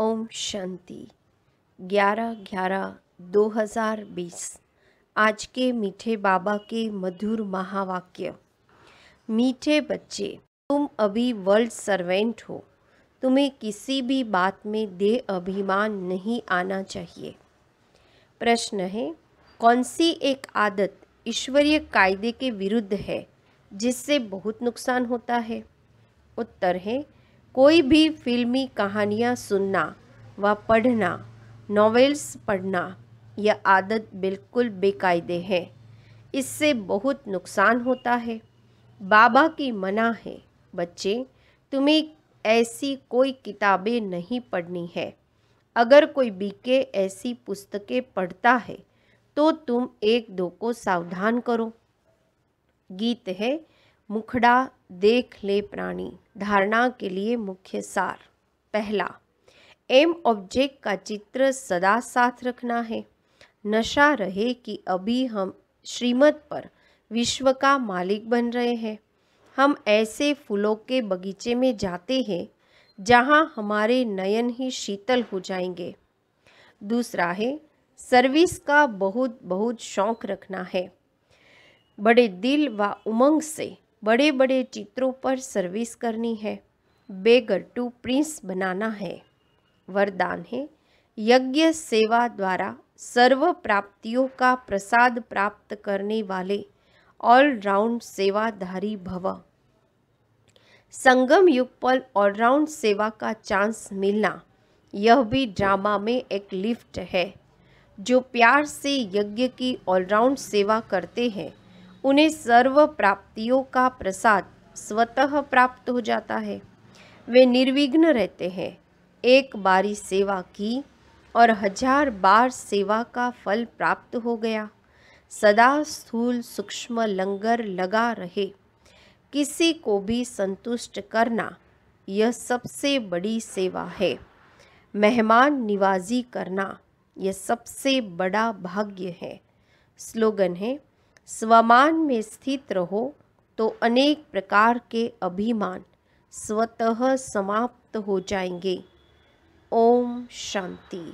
ओम शांति 11 ग्यारह 2020 आज के मीठे बाबा के मधुर महावाक्य मीठे बच्चे तुम अभी वर्ल्ड सर्वेंट हो तुम्हें किसी भी बात में दे अभिमान नहीं आना चाहिए प्रश्न है कौन सी एक आदत ईश्वरीय कायदे के विरुद्ध है जिससे बहुत नुकसान होता है उत्तर है कोई भी फिल्मी कहानियाँ सुनना व पढ़ना नॉवेल्स पढ़ना यह आदत बिल्कुल बेकायदे है इससे बहुत नुकसान होता है बाबा की मना है बच्चे तुम्हें ऐसी कोई किताबें नहीं पढ़नी है अगर कोई बीके ऐसी पुस्तकें पढ़ता है तो तुम एक दो को सावधान करो गीत है मुखड़ा देख ले प्राणी धारणा के लिए मुख्य सार पहला एम ऑब्जेक्ट का चित्र सदा साथ रखना है नशा रहे कि अभी हम श्रीमत पर विश्व का मालिक बन रहे हैं हम ऐसे फूलों के बगीचे में जाते हैं जहाँ हमारे नयन ही शीतल हो जाएंगे दूसरा है सर्विस का बहुत बहुत शौक रखना है बड़े दिल व उमंग से बड़े बड़े चित्रों पर सर्विस करनी है बेगर टू प्रिंस बनाना है वरदान है यज्ञ सेवा द्वारा सर्व प्राप्तियों का प्रसाद प्राप्त करने वाले ऑलराउंड सेवाधारी भव संगम युग पर ऑलराउंड सेवा का चांस मिलना यह भी ड्रामा में एक लिफ्ट है जो प्यार से यज्ञ की ऑलराउंड सेवा करते हैं उन्हें सर्व प्राप्तियों का प्रसाद स्वतः प्राप्त हो जाता है वे निर्विघ्न रहते हैं एक बारी सेवा की और हजार बार सेवा का फल प्राप्त हो गया सदा स्थूल सूक्ष्म लंगर लगा रहे किसी को भी संतुष्ट करना यह सबसे बड़ी सेवा है मेहमान निवाजी करना यह सबसे बड़ा भाग्य है स्लोगन है स्वमान में स्थित रहो तो अनेक प्रकार के अभिमान स्वतः समाप्त हो जाएंगे ओम शांति